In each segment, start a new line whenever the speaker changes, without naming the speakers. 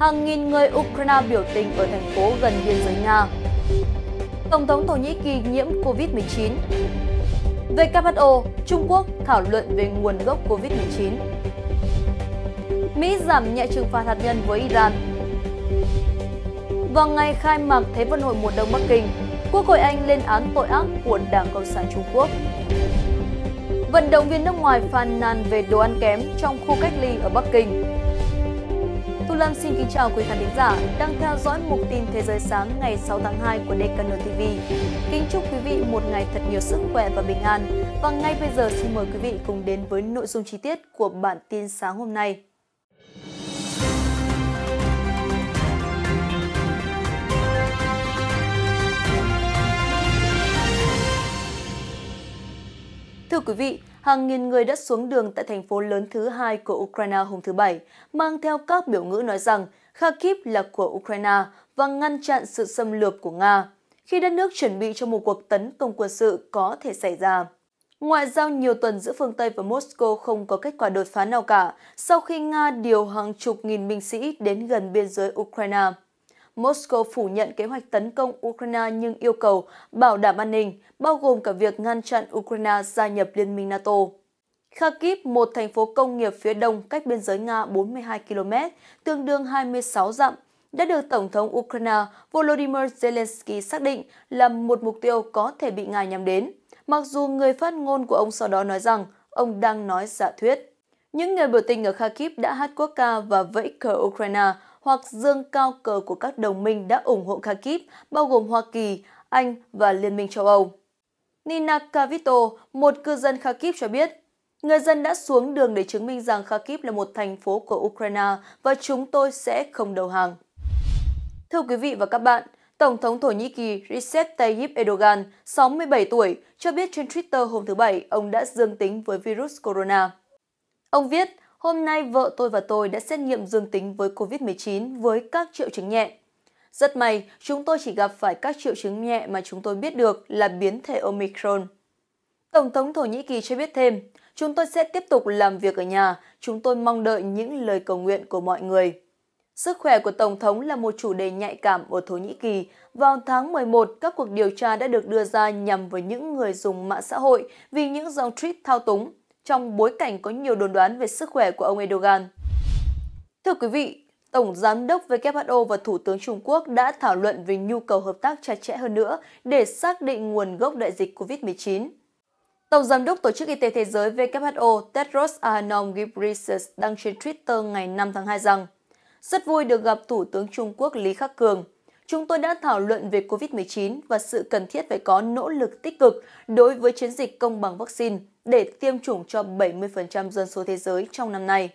hàng nghìn người Ukraine biểu tình ở thành phố gần biên giới Nga. Tổng thống Thổ Nhĩ Kỳ nhiễm COVID-19 WHO, Trung Quốc thảo luận về nguồn gốc COVID-19 Mỹ giảm nhẹ trừng phạt hạt nhân với Iran Vào ngày khai mạc Thế vận hội mùa đông Bắc Kinh, Quốc hội Anh lên án tội ác của Đảng Cộng sản Trung Quốc Vận động viên nước ngoài phàn nàn về đồ ăn kém trong khu cách ly ở Bắc Kinh Lâm xin kính chào quý khán thính giả đang theo dõi mục tin Thế giới sáng ngày 6 tháng 2 của Decano TV. Kính chúc quý vị một ngày thật nhiều sức khỏe và bình an. Và ngay bây giờ xin mời quý vị cùng đến với nội dung chi tiết của bản tin sáng hôm nay. Thưa quý vị, hàng nghìn người đã xuống đường tại thành phố lớn thứ hai của Ukraine hôm thứ Bảy, mang theo các biểu ngữ nói rằng Kharkiv là của Ukraine và ngăn chặn sự xâm lược của Nga, khi đất nước chuẩn bị cho một cuộc tấn công quân sự có thể xảy ra. Ngoại giao nhiều tuần giữa phương Tây và Moscow không có kết quả đột phá nào cả sau khi Nga điều hàng chục nghìn binh sĩ đến gần biên giới Ukraine. Moscow phủ nhận kế hoạch tấn công Ukraine nhưng yêu cầu bảo đảm an ninh, bao gồm cả việc ngăn chặn Ukraine gia nhập Liên minh NATO. Kharkiv, một thành phố công nghiệp phía đông cách biên giới Nga 42 km, tương đương 26 dặm, đã được Tổng thống Ukraine Volodymyr Zelensky xác định là một mục tiêu có thể bị Nga nhắm đến, mặc dù người phát ngôn của ông sau đó nói rằng ông đang nói giả thuyết. Những người biểu tình ở Kharkiv đã hát quốc ca và vẫy cờ Ukraine hoặc dương cao cờ của các đồng minh đã ủng hộ Kharkiv, bao gồm Hoa Kỳ, Anh và Liên minh châu Âu. Nina Kavito, một cư dân Kharkiv cho biết, người dân đã xuống đường để chứng minh rằng Kharkiv là một thành phố của Ukraine và chúng tôi sẽ không đầu hàng. Thưa quý vị và các bạn, Tổng thống Thổ Nhĩ Kỳ Recep Tayyip Erdogan, 67 tuổi, cho biết trên Twitter hôm thứ Bảy ông đã dương tính với virus corona. Ông viết, Hôm nay vợ tôi và tôi đã xét nghiệm dương tính với COVID-19 với các triệu chứng nhẹ. Rất may, chúng tôi chỉ gặp phải các triệu chứng nhẹ mà chúng tôi biết được là biến thể Omicron. Tổng thống Thổ Nhĩ Kỳ cho biết thêm, chúng tôi sẽ tiếp tục làm việc ở nhà, chúng tôi mong đợi những lời cầu nguyện của mọi người. Sức khỏe của Tổng thống là một chủ đề nhạy cảm ở Thổ Nhĩ Kỳ. Vào tháng 11, các cuộc điều tra đã được đưa ra nhằm với những người dùng mạng xã hội vì những dòng tweet thao túng trong bối cảnh có nhiều đồn đoán về sức khỏe của ông Erdogan. Thưa quý vị, Tổng Giám đốc WHO và Thủ tướng Trung Quốc đã thảo luận về nhu cầu hợp tác chặt chẽ hơn nữa để xác định nguồn gốc đại dịch COVID-19. Tổng Giám đốc Tổ chức Y tế Thế giới WHO Tedros Adhanom Ghebreyesus đăng trên Twitter ngày 5 tháng 2 rằng rất vui được gặp Thủ tướng Trung Quốc Lý Khắc Cường – chúng tôi đã thảo luận về COVID-19 và sự cần thiết phải có nỗ lực tích cực đối với chiến dịch công bằng vaccine để tiêm chủng cho 70% dân số thế giới trong năm nay.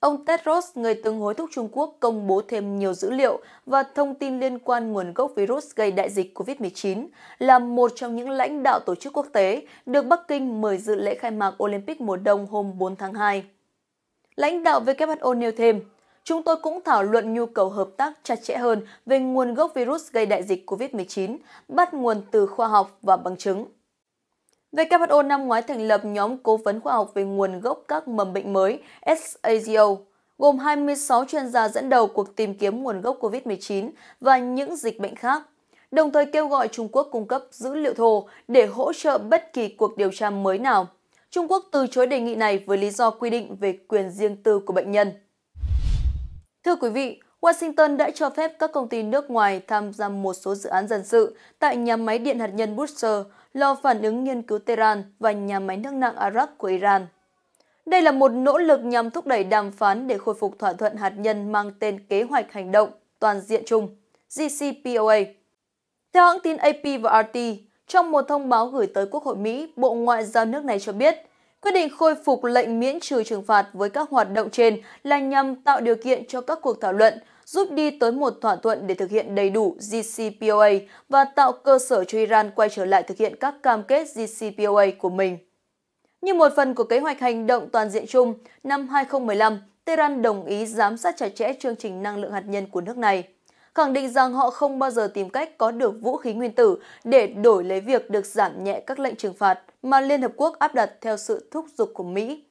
Ông Tedros, người từng hối thúc Trung Quốc công bố thêm nhiều dữ liệu và thông tin liên quan nguồn gốc virus gây đại dịch COVID-19, là một trong những lãnh đạo tổ chức quốc tế được Bắc Kinh mời dự lễ khai mạc Olympic mùa đông hôm 4 tháng 2. Lãnh đạo WHO nêu thêm, chúng tôi cũng thảo luận nhu cầu hợp tác chặt chẽ hơn về nguồn gốc virus gây đại dịch COVID-19, bắt nguồn từ khoa học và bằng chứng. WHO năm ngoái thành lập nhóm cố vấn khoa học về nguồn gốc các mầm bệnh mới SAGO, gồm 26 chuyên gia dẫn đầu cuộc tìm kiếm nguồn gốc COVID-19 và những dịch bệnh khác, đồng thời kêu gọi Trung Quốc cung cấp dữ liệu thô để hỗ trợ bất kỳ cuộc điều tra mới nào. Trung Quốc từ chối đề nghị này với lý do quy định về quyền riêng tư của bệnh nhân. Thưa quý vị, Washington đã cho phép các công ty nước ngoài tham gia một số dự án dân sự tại nhà máy điện hạt nhân Bushehr, lò phản ứng nghiên cứu Tehran và nhà máy nước nặng Arak của Iran. Đây là một nỗ lực nhằm thúc đẩy đàm phán để khôi phục thỏa thuận hạt nhân mang tên Kế hoạch Hành động Toàn diện chung, GCPOA. Theo hãng tin AP và RT, trong một thông báo gửi tới Quốc hội Mỹ, Bộ Ngoại giao nước này cho biết – Quyết định khôi phục lệnh miễn trừ trừng phạt với các hoạt động trên là nhằm tạo điều kiện cho các cuộc thảo luận, giúp đi tới một thỏa thuận để thực hiện đầy đủ GCPOA và tạo cơ sở cho Iran quay trở lại thực hiện các cam kết GCPOA của mình. Như một phần của kế hoạch hành động toàn diện chung, năm 2015, Tehran đồng ý giám sát chặt chẽ chương trình năng lượng hạt nhân của nước này khẳng định rằng họ không bao giờ tìm cách có được vũ khí nguyên tử để đổi lấy việc được giảm nhẹ các lệnh trừng phạt mà Liên Hợp Quốc áp đặt theo sự thúc giục của Mỹ.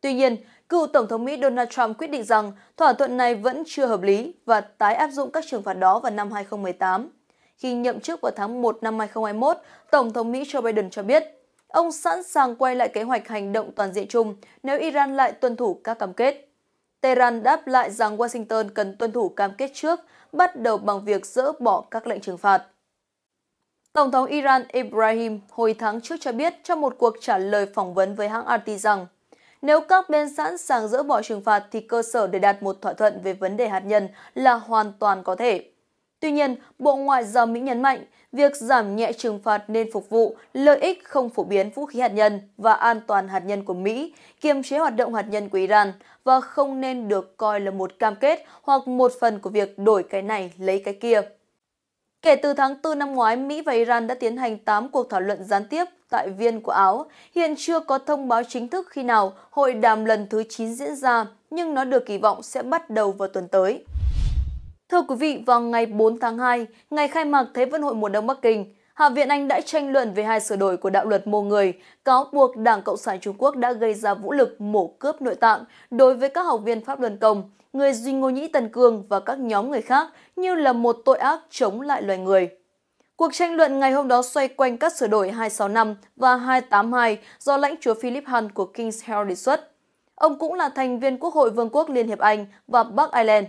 Tuy nhiên, cựu Tổng thống Mỹ Donald Trump quyết định rằng thỏa thuận này vẫn chưa hợp lý và tái áp dụng các trừng phạt đó vào năm 2018. Khi nhậm chức vào tháng 1 năm 2021, Tổng thống Mỹ Joe Biden cho biết ông sẵn sàng quay lại kế hoạch hành động toàn diện chung nếu Iran lại tuân thủ các cam kết. Tehran đáp lại rằng Washington cần tuân thủ cam kết trước bắt đầu bằng việc dỡ bỏ các lệnh trừng phạt. Tổng thống Iran Ibrahim hồi tháng trước cho biết trong một cuộc trả lời phỏng vấn với hãng RT rằng nếu các bên sẵn sàng dỡ bỏ trừng phạt thì cơ sở để đạt một thỏa thuận về vấn đề hạt nhân là hoàn toàn có thể. Tuy nhiên, Bộ Ngoại giao Mỹ nhấn mạnh việc giảm nhẹ trừng phạt nên phục vụ lợi ích không phổ biến vũ khí hạt nhân và an toàn hạt nhân của Mỹ, kiềm chế hoạt động hạt nhân của Iran và không nên được coi là một cam kết hoặc một phần của việc đổi cái này lấy cái kia. Kể từ tháng 4 năm ngoái, Mỹ và Iran đã tiến hành 8 cuộc thảo luận gián tiếp tại Viên của Áo. Hiện chưa có thông báo chính thức khi nào hội đàm lần thứ 9 diễn ra, nhưng nó được kỳ vọng sẽ bắt đầu vào tuần tới. Thưa quý vị, vào ngày 4 tháng 2, ngày khai mạc Thế vận hội mùa đông Bắc Kinh, Hạ viện Anh đã tranh luận về hai sửa đổi của đạo luật mô người, cáo buộc Đảng Cộng sản Trung Quốc đã gây ra vũ lực mổ cướp nội tạng đối với các học viên Pháp Luân Công, người Duy Ngô Nhĩ Tần Cương và các nhóm người khác như là một tội ác chống lại loài người. Cuộc tranh luận ngày hôm đó xoay quanh các sửa đổi 265 và 282 do lãnh chúa Philip Hunt của King's Herald đề xuất. Ông cũng là thành viên Quốc hội Vương quốc Liên hiệp Anh và Bắc Ireland.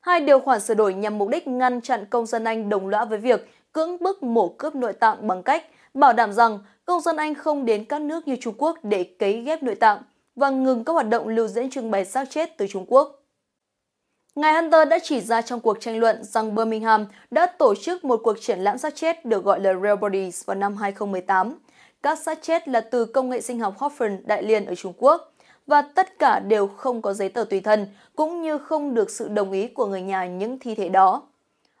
Hai điều khoản sửa đổi nhằm mục đích ngăn chặn công dân Anh đồng lõa với việc cưỡng bức mổ cướp nội tạng bằng cách bảo đảm rằng công dân Anh không đến các nước như Trung Quốc để cấy ghép nội tạng và ngừng các hoạt động lưu diễn trưng bày xác chết từ Trung Quốc. Ngài Hunter đã chỉ ra trong cuộc tranh luận rằng Birmingham đã tổ chức một cuộc triển lãm xác chết được gọi là Real Bodies vào năm 2018. Các xác chết là từ công nghệ sinh học Hoffman đại liên ở Trung Quốc và tất cả đều không có giấy tờ tùy thân, cũng như không được sự đồng ý của người nhà những thi thể đó.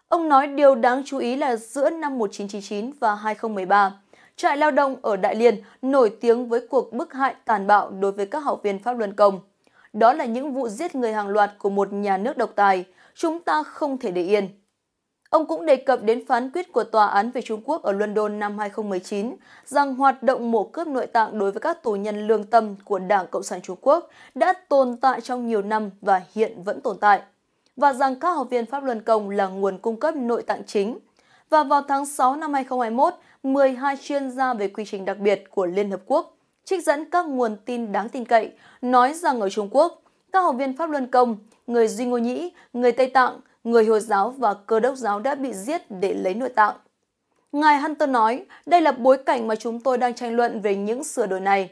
Ông nói điều đáng chú ý là giữa năm 1999 và 2013, trại lao động ở Đại Liên nổi tiếng với cuộc bức hại tàn bạo đối với các học viên Pháp Luân Công. Đó là những vụ giết người hàng loạt của một nhà nước độc tài, chúng ta không thể để yên. Ông cũng đề cập đến phán quyết của Tòa án về Trung Quốc ở London năm 2019 rằng hoạt động mổ cướp nội tạng đối với các tù nhân lương tâm của Đảng Cộng sản Trung Quốc đã tồn tại trong nhiều năm và hiện vẫn tồn tại, và rằng các học viên Pháp Luân Công là nguồn cung cấp nội tạng chính. Và vào tháng 6 năm 2021, 12 chuyên gia về quy trình đặc biệt của Liên Hợp Quốc trích dẫn các nguồn tin đáng tin cậy, nói rằng ở Trung Quốc, các học viên Pháp Luân Công, người Duy Ngô Nhĩ, người Tây Tạng, người Hồi giáo và cơ đốc giáo đã bị giết để lấy nội tạng. Ngài Hunter nói, đây là bối cảnh mà chúng tôi đang tranh luận về những sửa đổi này.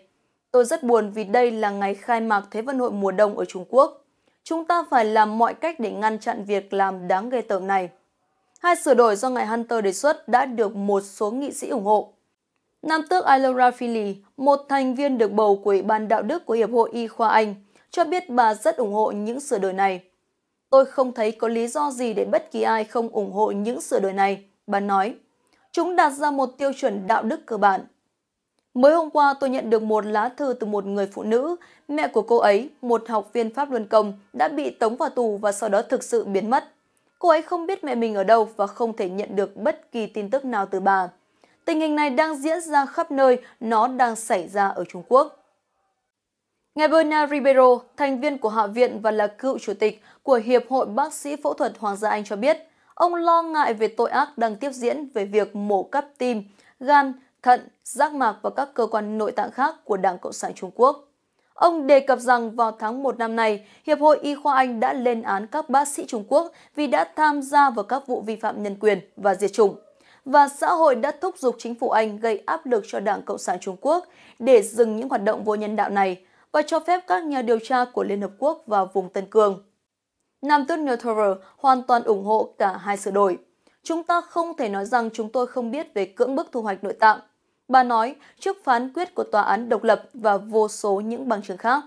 Tôi rất buồn vì đây là ngày khai mạc Thế vận hội mùa đông ở Trung Quốc. Chúng ta phải làm mọi cách để ngăn chặn việc làm đáng ghê tởm này. Hai sửa đổi do ngài Hunter đề xuất đã được một số nghị sĩ ủng hộ. Nam tước Ilora Philly, một thành viên được bầu của Ủy ban đạo đức của Hiệp hội Y khoa Anh, cho biết bà rất ủng hộ những sửa đổi này. Tôi không thấy có lý do gì để bất kỳ ai không ủng hộ những sửa đổi này, bà nói. Chúng đặt ra một tiêu chuẩn đạo đức cơ bản. Mới hôm qua tôi nhận được một lá thư từ một người phụ nữ, mẹ của cô ấy, một học viên Pháp Luân Công, đã bị tống vào tù và sau đó thực sự biến mất. Cô ấy không biết mẹ mình ở đâu và không thể nhận được bất kỳ tin tức nào từ bà. Tình hình này đang diễn ra khắp nơi, nó đang xảy ra ở Trung Quốc. Ngài Berna Ribeiro, thành viên của Hạ viện và là cựu chủ tịch của Hiệp hội Bác sĩ Phẫu thuật Hoàng gia Anh cho biết, ông lo ngại về tội ác đang tiếp diễn về việc mổ cắp tim, gan, thận, giác mạc và các cơ quan nội tạng khác của Đảng Cộng sản Trung Quốc. Ông đề cập rằng vào tháng 1 năm nay, Hiệp hội Y khoa Anh đã lên án các bác sĩ Trung Quốc vì đã tham gia vào các vụ vi phạm nhân quyền và diệt chủng. Và xã hội đã thúc giục chính phủ Anh gây áp lực cho Đảng Cộng sản Trung Quốc để dừng những hoạt động vô nhân đạo này và cho phép các nhà điều tra của Liên Hợp Quốc vào vùng Tân Cương. Nam tước Neutover hoàn toàn ủng hộ cả hai sửa đổi. Chúng ta không thể nói rằng chúng tôi không biết về cưỡng bức thu hoạch nội tạng. Bà nói trước phán quyết của tòa án độc lập và vô số những bằng chứng khác.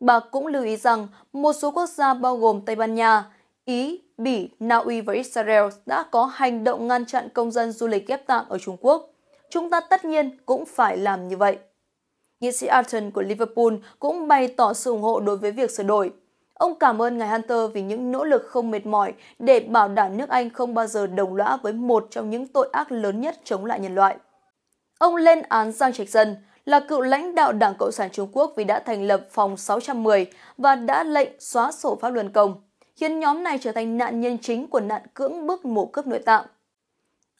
Bà cũng lưu ý rằng một số quốc gia bao gồm Tây Ban Nha, Ý, Bỉ, Na Uy và Israel đã có hành động ngăn chặn công dân du lịch ghép tạng ở Trung Quốc. Chúng ta tất nhiên cũng phải làm như vậy nghị sĩ Arton của Liverpool cũng bày tỏ sự ủng hộ đối với việc sửa đổi. Ông cảm ơn ngài Hunter vì những nỗ lực không mệt mỏi để bảo đảm nước Anh không bao giờ đồng lõa với một trong những tội ác lớn nhất chống lại nhân loại. Ông lên án Giang Trạch Dân là cựu lãnh đạo Đảng Cộng sản Trung Quốc vì đã thành lập phòng 610 và đã lệnh xóa sổ pháp luân công, khiến nhóm này trở thành nạn nhân chính của nạn cưỡng bức mổ cướp nội tạng.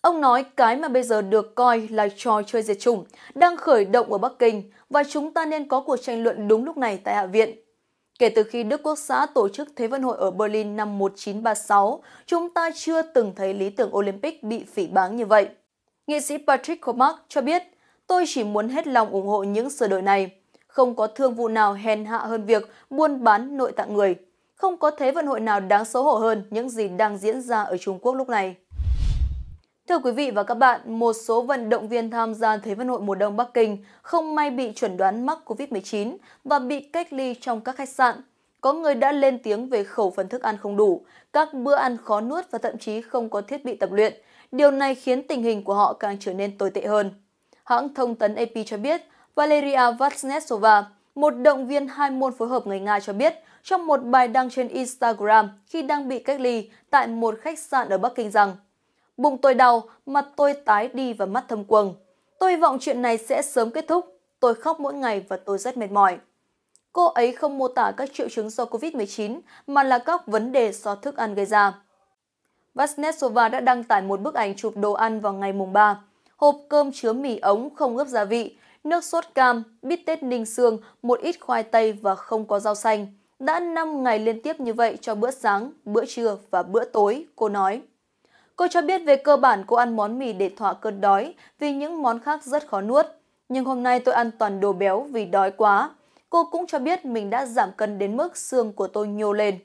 Ông nói cái mà bây giờ được coi là trò chơi diệt chủng đang khởi động ở Bắc Kinh và chúng ta nên có cuộc tranh luận đúng lúc này tại Hạ viện. Kể từ khi Đức Quốc xã tổ chức Thế vận hội ở Berlin năm 1936, chúng ta chưa từng thấy lý tưởng Olympic bị phỉ báng như vậy. Nghệ sĩ Patrick Comac cho biết, tôi chỉ muốn hết lòng ủng hộ những sửa đổi này. Không có thương vụ nào hèn hạ hơn việc buôn bán nội tạng người. Không có thế vận hội nào đáng xấu hổ hơn những gì đang diễn ra ở Trung Quốc lúc này. Thưa quý vị và các bạn, một số vận động viên tham gia Thế vận hội mùa đông Bắc Kinh không may bị chuẩn đoán mắc COVID-19 và bị cách ly trong các khách sạn. Có người đã lên tiếng về khẩu phần thức ăn không đủ, các bữa ăn khó nuốt và thậm chí không có thiết bị tập luyện. Điều này khiến tình hình của họ càng trở nên tồi tệ hơn. Hãng thông tấn AP cho biết, Valeria Vatsnetsova, một động viên hai môn phối hợp người Nga cho biết, trong một bài đăng trên Instagram khi đang bị cách ly tại một khách sạn ở Bắc Kinh rằng Bụng tôi đau, mặt tôi tái đi và mắt thâm quầng. Tôi vọng chuyện này sẽ sớm kết thúc. Tôi khóc mỗi ngày và tôi rất mệt mỏi. Cô ấy không mô tả các triệu chứng do COVID-19 mà là các vấn đề do thức ăn gây ra. Vasnetsova đã đăng tải một bức ảnh chụp đồ ăn vào ngày mùng 3. Hộp cơm chứa mì ống không ướp gia vị, nước sốt cam, bít tết ninh xương, một ít khoai tây và không có rau xanh. Đã 5 ngày liên tiếp như vậy cho bữa sáng, bữa trưa và bữa tối, cô nói. Cô cho biết về cơ bản cô ăn món mì để thỏa cơn đói vì những món khác rất khó nuốt. Nhưng hôm nay tôi ăn toàn đồ béo vì đói quá. Cô cũng cho biết mình đã giảm cân đến mức xương của tôi nhô lên.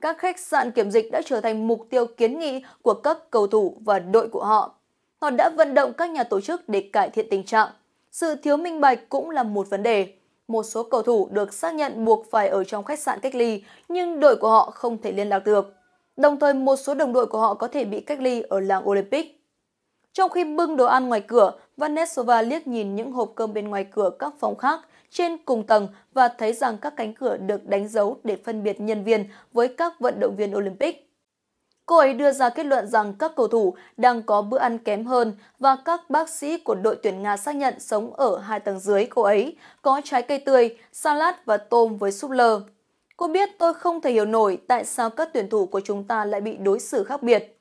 Các khách sạn kiểm dịch đã trở thành mục tiêu kiến nghị của các cầu thủ và đội của họ. Họ đã vận động các nhà tổ chức để cải thiện tình trạng. Sự thiếu minh bạch cũng là một vấn đề. Một số cầu thủ được xác nhận buộc phải ở trong khách sạn cách ly, nhưng đội của họ không thể liên lạc được đồng thời một số đồng đội của họ có thể bị cách ly ở làng Olympic. Trong khi bưng đồ ăn ngoài cửa, Vanessova liếc nhìn những hộp cơm bên ngoài cửa các phòng khác trên cùng tầng và thấy rằng các cánh cửa được đánh dấu để phân biệt nhân viên với các vận động viên Olympic. Cô ấy đưa ra kết luận rằng các cầu thủ đang có bữa ăn kém hơn và các bác sĩ của đội tuyển Nga xác nhận sống ở hai tầng dưới cô ấy có trái cây tươi, salad và tôm với súp lơ. Cô biết tôi không thể hiểu nổi tại sao các tuyển thủ của chúng ta lại bị đối xử khác biệt.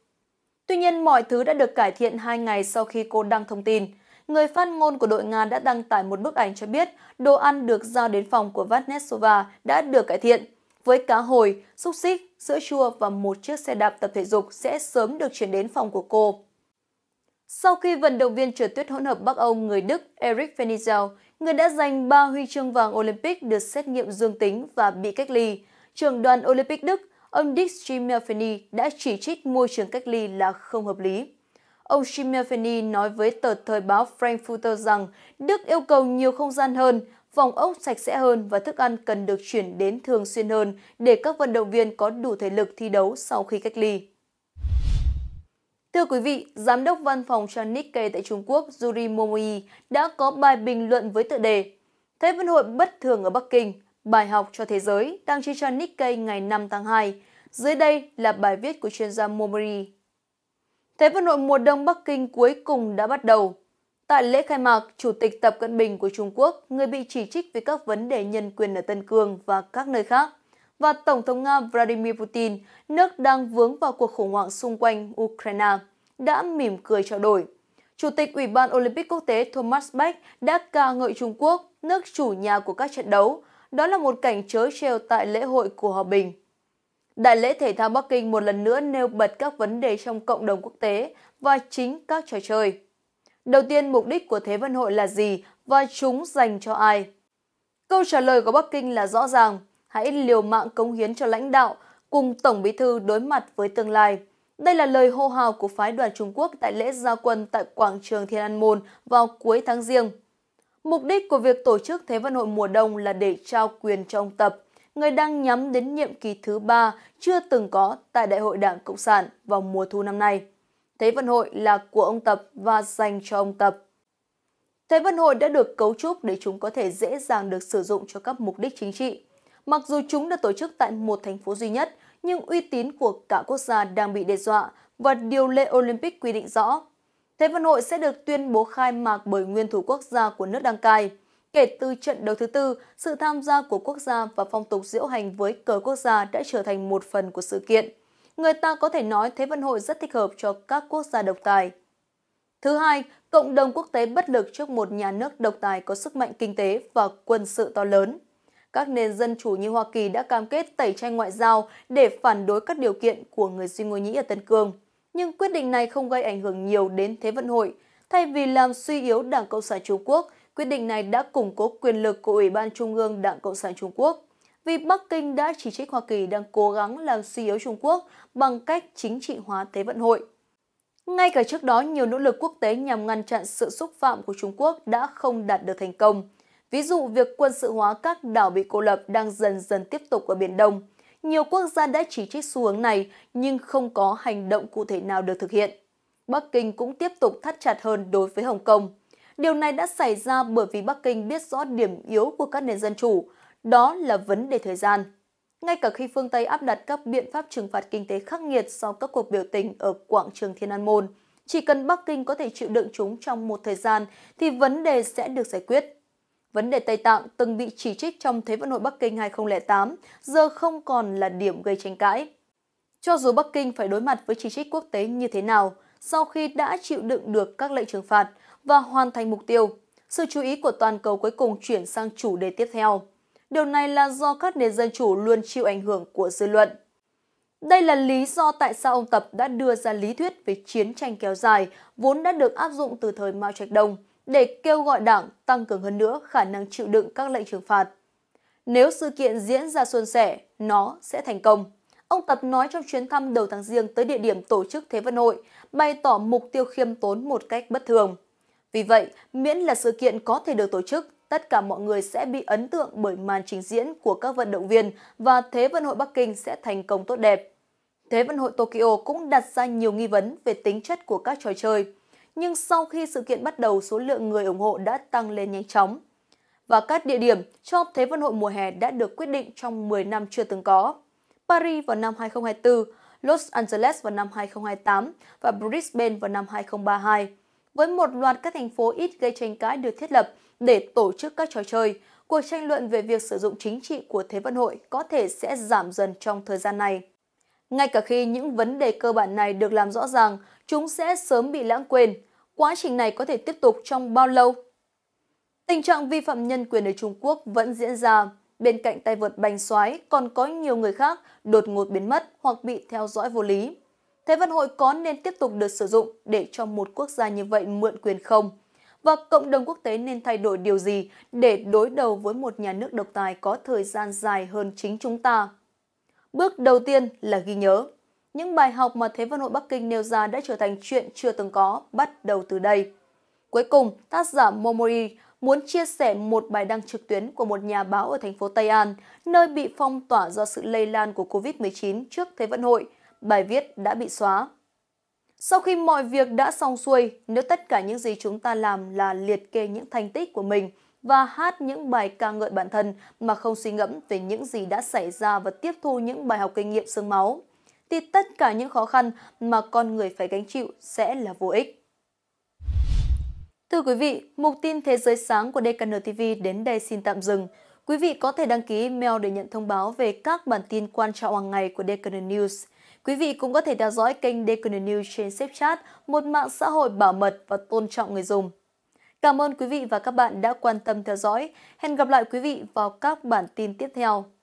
Tuy nhiên, mọi thứ đã được cải thiện 2 ngày sau khi cô đăng thông tin. Người phát ngôn của đội Nga đã đăng tải một bức ảnh cho biết đồ ăn được giao đến phòng của Vanesova đã được cải thiện. Với cá hồi, xúc xích, sữa chua và một chiếc xe đạp tập thể dục sẽ sớm được chuyển đến phòng của cô. Sau khi vận động viên trượt tuyết hỗn hợp Bắc Âu người Đức Eric Venizel người đã giành 3 huy chương vàng Olympic được xét nghiệm dương tính và bị cách ly. Trường đoàn Olympic Đức, ông Dick Schimmelfenny đã chỉ trích môi trường cách ly là không hợp lý. Ông Schimmelfenny nói với tờ thời báo Frankfurter rằng Đức yêu cầu nhiều không gian hơn, phòng ốc sạch sẽ hơn và thức ăn cần được chuyển đến thường xuyên hơn để các vận động viên có đủ thể lực thi đấu sau khi cách ly. Thưa quý vị, Giám đốc văn phòng cho Nikkei tại Trung Quốc Yuri Momoi đã có bài bình luận với tựa đề Thế vận hội bất thường ở Bắc Kinh, bài học cho thế giới đang trên cho Nikkei ngày 5 tháng 2. Dưới đây là bài viết của chuyên gia Momoi Thế vận hội mùa đông Bắc Kinh cuối cùng đã bắt đầu. Tại lễ khai mạc, Chủ tịch Tập Cận Bình của Trung Quốc, người bị chỉ trích về các vấn đề nhân quyền ở Tân Cương và các nơi khác, và Tổng thống Nga Vladimir Putin, nước đang vướng vào cuộc khủng hoảng xung quanh Ukraine, đã mỉm cười trao đổi. Chủ tịch Ủy ban Olympic Quốc tế Thomas Bach đã ca ngợi Trung Quốc, nước chủ nhà của các trận đấu. Đó là một cảnh chớ treo tại lễ hội của hòa bình. Đại lễ thể thao Bắc Kinh một lần nữa nêu bật các vấn đề trong cộng đồng quốc tế và chính các trò chơi. Đầu tiên, mục đích của Thế vận hội là gì và chúng dành cho ai? Câu trả lời của Bắc Kinh là rõ ràng hãy liều mạng cống hiến cho lãnh đạo, cùng Tổng Bí thư đối mặt với tương lai. Đây là lời hô hào của phái đoàn Trung Quốc tại lễ gia quân tại quảng trường Thiên An Môn vào cuối tháng riêng. Mục đích của việc tổ chức Thế vận hội mùa đông là để trao quyền cho ông Tập, người đang nhắm đến nhiệm kỳ thứ ba chưa từng có tại Đại hội Đảng Cộng sản vào mùa thu năm nay. Thế vận hội là của ông Tập và dành cho ông Tập. Thế vận hội đã được cấu trúc để chúng có thể dễ dàng được sử dụng cho các mục đích chính trị. Mặc dù chúng được tổ chức tại một thành phố duy nhất, nhưng uy tín của cả quốc gia đang bị đe dọa và điều lệ Olympic quy định rõ. Thế vận hội sẽ được tuyên bố khai mạc bởi nguyên thủ quốc gia của nước đăng cai. Kể từ trận đấu thứ tư, sự tham gia của quốc gia và phong tục diễu hành với cờ quốc gia đã trở thành một phần của sự kiện. Người ta có thể nói Thế vận hội rất thích hợp cho các quốc gia độc tài. Thứ hai, cộng đồng quốc tế bất lực trước một nhà nước độc tài có sức mạnh kinh tế và quân sự to lớn các nền dân chủ như Hoa Kỳ đã cam kết tẩy chay ngoại giao để phản đối các điều kiện của người Duy Ngô Nhĩ ở Tân Cương. Nhưng quyết định này không gây ảnh hưởng nhiều đến Thế vận hội. Thay vì làm suy yếu Đảng Cộng sản Trung Quốc, quyết định này đã củng cố quyền lực của Ủy ban Trung ương Đảng Cộng sản Trung Quốc. Vì Bắc Kinh đã chỉ trích Hoa Kỳ đang cố gắng làm suy yếu Trung Quốc bằng cách chính trị hóa Thế vận hội. Ngay cả trước đó, nhiều nỗ lực quốc tế nhằm ngăn chặn sự xúc phạm của Trung Quốc đã không đạt được thành công. Ví dụ, việc quân sự hóa các đảo bị cô lập đang dần dần tiếp tục ở Biển Đông. Nhiều quốc gia đã chỉ trích xu hướng này nhưng không có hành động cụ thể nào được thực hiện. Bắc Kinh cũng tiếp tục thắt chặt hơn đối với Hồng Kông. Điều này đã xảy ra bởi vì Bắc Kinh biết rõ điểm yếu của các nền dân chủ, đó là vấn đề thời gian. Ngay cả khi phương Tây áp đặt các biện pháp trừng phạt kinh tế khắc nghiệt sau các cuộc biểu tình ở quảng trường Thiên An Môn, chỉ cần Bắc Kinh có thể chịu đựng chúng trong một thời gian thì vấn đề sẽ được giải quyết. Vấn đề Tây Tạng từng bị chỉ trích trong Thế vận hội Bắc Kinh 2008 giờ không còn là điểm gây tranh cãi. Cho dù Bắc Kinh phải đối mặt với chỉ trích quốc tế như thế nào, sau khi đã chịu đựng được các lệnh trừng phạt và hoàn thành mục tiêu, sự chú ý của toàn cầu cuối cùng chuyển sang chủ đề tiếp theo. Điều này là do các nền dân chủ luôn chịu ảnh hưởng của dư luận. Đây là lý do tại sao ông Tập đã đưa ra lý thuyết về chiến tranh kéo dài vốn đã được áp dụng từ thời Mao Trạch Đông để kêu gọi Đảng tăng cường hơn nữa khả năng chịu đựng các lệnh trừng phạt. Nếu sự kiện diễn ra suôn sẻ, nó sẽ thành công. Ông Tập nói trong chuyến thăm đầu tháng riêng tới địa điểm tổ chức Thế vận hội, bày tỏ mục tiêu khiêm tốn một cách bất thường. Vì vậy, miễn là sự kiện có thể được tổ chức, tất cả mọi người sẽ bị ấn tượng bởi màn trình diễn của các vận động viên và Thế vận hội Bắc Kinh sẽ thành công tốt đẹp. Thế vận hội Tokyo cũng đặt ra nhiều nghi vấn về tính chất của các trò chơi nhưng sau khi sự kiện bắt đầu, số lượng người ủng hộ đã tăng lên nhanh chóng. Và các địa điểm cho Thế vận hội mùa hè đã được quyết định trong 10 năm chưa từng có. Paris vào năm 2024, Los Angeles vào năm 2028 và Brisbane vào năm 2032. Với một loạt các thành phố ít gây tranh cãi được thiết lập để tổ chức các trò chơi, cuộc tranh luận về việc sử dụng chính trị của Thế vận hội có thể sẽ giảm dần trong thời gian này. Ngay cả khi những vấn đề cơ bản này được làm rõ ràng, chúng sẽ sớm bị lãng quên. Quá trình này có thể tiếp tục trong bao lâu? Tình trạng vi phạm nhân quyền ở Trung Quốc vẫn diễn ra. Bên cạnh tay vợt bành xoái còn có nhiều người khác đột ngột biến mất hoặc bị theo dõi vô lý. Thế vận hội có nên tiếp tục được sử dụng để cho một quốc gia như vậy mượn quyền không? Và cộng đồng quốc tế nên thay đổi điều gì để đối đầu với một nhà nước độc tài có thời gian dài hơn chính chúng ta? Bước đầu tiên là ghi nhớ, những bài học mà Thế vận hội Bắc Kinh nêu ra đã trở thành chuyện chưa từng có, bắt đầu từ đây. Cuối cùng, tác giả Momori muốn chia sẻ một bài đăng trực tuyến của một nhà báo ở thành phố Tây An, nơi bị phong tỏa do sự lây lan của COVID-19 trước Thế vận hội. Bài viết đã bị xóa. Sau khi mọi việc đã xong xuôi, nếu tất cả những gì chúng ta làm là liệt kê những thành tích của mình và hát những bài ca ngợi bản thân mà không suy ngẫm về những gì đã xảy ra và tiếp thu những bài học kinh nghiệm xương máu, thì tất cả những khó khăn mà con người phải gánh chịu sẽ là vô ích. Thưa quý vị, mục tin Thế giới sáng của DKN TV đến đây xin tạm dừng. Quý vị có thể đăng ký email để nhận thông báo về các bản tin quan trọng hàng ngày của DKN News. Quý vị cũng có thể theo dõi kênh DKN News trên Snapchat, một mạng xã hội bảo mật và tôn trọng người dùng. Cảm ơn quý vị và các bạn đã quan tâm theo dõi. Hẹn gặp lại quý vị vào các bản tin tiếp theo.